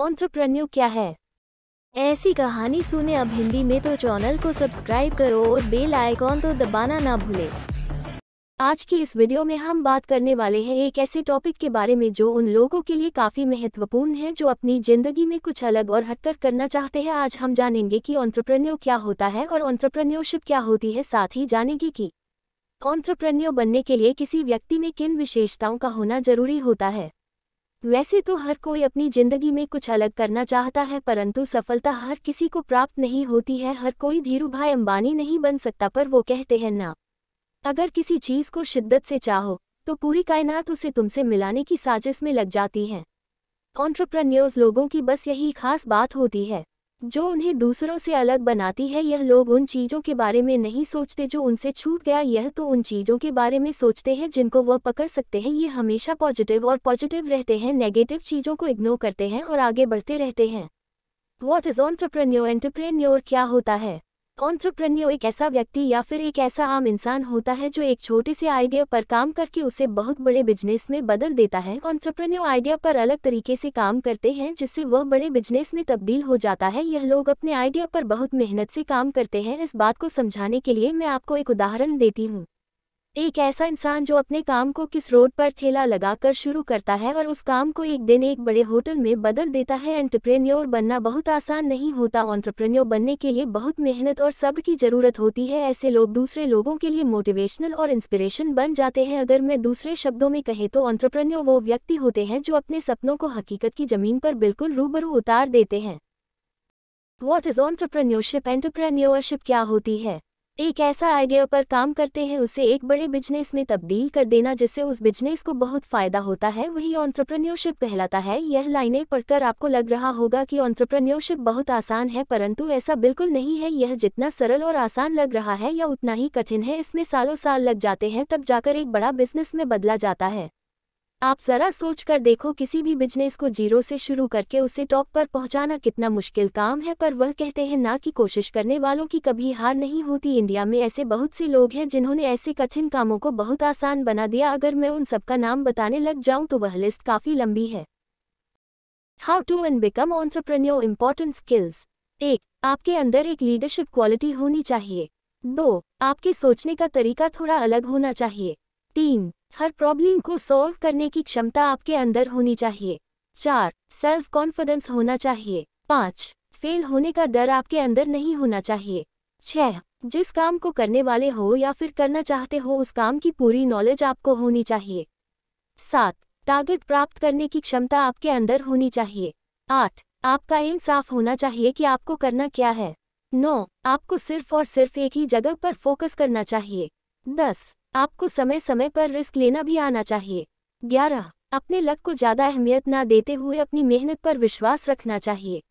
ऑन्ट्रप्रन्यू क्या है ऐसी कहानी सुने अब हिंदी में तो चैनल को सब्सक्राइब करो और बेल आइकॉन तो दबाना ना भूले आज की इस वीडियो में हम बात करने वाले हैं एक ऐसे टॉपिक के बारे में जो उन लोगों के लिए काफ़ी महत्वपूर्ण है जो अपनी ज़िंदगी में कुछ अलग और हटकर करना चाहते हैं आज हम जानेंगे कि ऑन्ट्रप्रन्यो क्या होता है और ऑन्ट्रप्रन्योरशिप क्या होती है साथ ही जानेंगे कि ऑन्ट्रप्रन्यो बनने के लिए किसी व्यक्ति में किन विशेषताओं का होना जरूरी होता है वैसे तो हर कोई अपनी जिंदगी में कुछ अलग करना चाहता है परंतु सफलता हर किसी को प्राप्त नहीं होती है हर कोई धीरू भाई अंबानी नहीं बन सकता पर वो कहते हैं ना अगर किसी चीज़ को शिद्दत से चाहो तो पूरी कायनात उसे तुमसे मिलाने की साजिश में लग जाती है ऑन्ट्रप्रन्योर्स लोगों की बस यही खास बात होती है जो उन्हें दूसरों से अलग बनाती है यह लोग उन चीज़ों के बारे में नहीं सोचते जो उनसे छूट गया यह तो उन चीज़ों के बारे में सोचते हैं जिनको वह पकड़ सकते हैं ये हमेशा पॉजिटिव और पॉजिटिव रहते हैं नेगेटिव चीज़ों को इग्नोर करते हैं और आगे बढ़ते रहते हैं वॉट इज़ ऑन्टरप्रेन्योर एंटरप्रेन्योर क्या होता है ऑन्ट्रप्रन्यो एक ऐसा व्यक्ति या फिर एक ऐसा आम इंसान होता है जो एक छोटे से आइडिया पर काम करके उसे बहुत बड़े बिजनेस में बदल देता है ऑन्ट्रप्रन्यो आइडिया पर अलग तरीके से काम करते हैं जिससे वह बड़े बिजनेस में तब्दील हो जाता है यह लोग अपने आइडिया पर बहुत मेहनत से काम करते हैं इस बात को समझाने के लिए मैं आपको एक उदाहरण देती हूँ एक ऐसा इंसान जो अपने काम को किस रोड पर ठेला लगाकर शुरू करता है और उस काम को एक दिन एक बड़े होटल में बदल देता है एंटरप्रेन्योर बनना बहुत आसान नहीं होता ऑन्टरप्रेन्योर बनने के लिए बहुत मेहनत और सब्र की जरूरत होती है ऐसे लोग दूसरे लोगों के लिए मोटिवेशनल और इंस्पिरेशन बन जाते हैं अगर मैं दूसरे शब्दों में कहे तो ऑन्टरप्रेन्योर वो व्यक्ति होते हैं जो अपने सपनों को हकीकत की जमीन पर बिल्कुल रूबरू उतार देते हैं वॉट इज ऑन्टरप्रेन्योरशिप एंटरप्रेन्योरशिप क्या होती है एक ऐसा आइडिया पर काम करते हैं उसे एक बड़े बिजनेस में तब्दील कर देना जिससे उस बिजनेस को बहुत फ़ायदा होता है वही ऑन्ट्रप्रन्योरशिप कहलाता है यह लाइनें पढ़कर आपको लग रहा होगा कि ऑन्ट्रप्रन्योरशिप बहुत आसान है परंतु ऐसा बिल्कुल नहीं है यह जितना सरल और आसान लग रहा है या उतना ही कठिन है इसमें सालों साल लग जाते हैं तब जाकर एक बड़ा बिजनेस में बदला जाता है आप ज़रा सोच कर देखो किसी भी बिजनेस को जीरो से शुरू करके उसे टॉप पर पहुंचाना कितना मुश्किल काम है पर वह कहते हैं ना कि कोशिश करने वालों की कभी हार नहीं होती इंडिया में ऐसे बहुत से लोग हैं जिन्होंने ऐसे कठिन कामों को बहुत आसान बना दिया अगर मैं उन सबका नाम बताने लग जाऊं तो वह लिस्ट काफ़ी लंबी है how to and become entrepreneur important skills एक आपके अंदर एक लीडरशिप क्वालिटी होनी चाहिए दो आपके सोचने का तरीका थोड़ा अलग होना चाहिए तीन हर प्रॉब्लम को सॉल्व करने की क्षमता आपके अंदर होनी चाहिए चार सेल्फ कॉन्फिडेंस होना चाहिए पाँच फेल होने का डर आपके अंदर नहीं होना चाहिए छह जिस काम को करने वाले हो या फिर करना चाहते हो उस काम की पूरी नॉलेज आपको होनी चाहिए सात टारगेट प्राप्त करने की क्षमता आपके अंदर होनी चाहिए आठ आपका एम साफ होना चाहिए कि आपको करना क्या है नौ आपको सिर्फ और सिर्फ एक ही जगह पर फोकस करना चाहिए दस आपको समय समय पर रिस्क लेना भी आना चाहिए ग्यारह अपने लक को ज़्यादा अहमियत ना देते हुए अपनी मेहनत पर विश्वास रखना चाहिए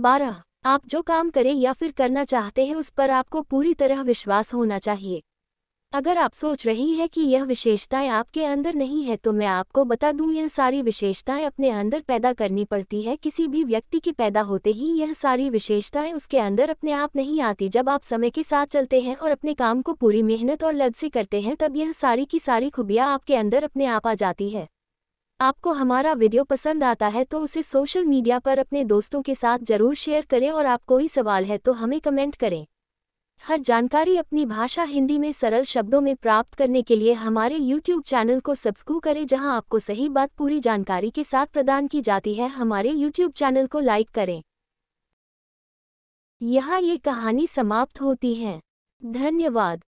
बारह आप जो काम करें या फिर करना चाहते हैं उस पर आपको पूरी तरह विश्वास होना चाहिए अगर आप सोच रही हैं कि यह विशेषताएं आपके अंदर नहीं है तो मैं आपको बता दूं यह सारी विशेषताएं अपने अंदर पैदा करनी पड़ती है किसी भी व्यक्ति के पैदा होते ही यह सारी विशेषताएं उसके अंदर अपने आप नहीं आती जब आप समय के साथ चलते हैं और अपने काम को पूरी मेहनत और लग से करते हैं तब यह सारी की सारी खूबियाँ आपके अंदर अपने आप आ जाती है आपको हमारा वीडियो पसंद आता है तो उसे सोशल मीडिया पर अपने दोस्तों के साथ जरूर शेयर करें और आप कोई सवाल है तो हमें कमेंट करें हर जानकारी अपनी भाषा हिंदी में सरल शब्दों में प्राप्त करने के लिए हमारे YouTube चैनल को सब्सक्राइब करें जहां आपको सही बात पूरी जानकारी के साथ प्रदान की जाती है हमारे YouTube चैनल को लाइक करें यहां ये कहानी समाप्त होती है धन्यवाद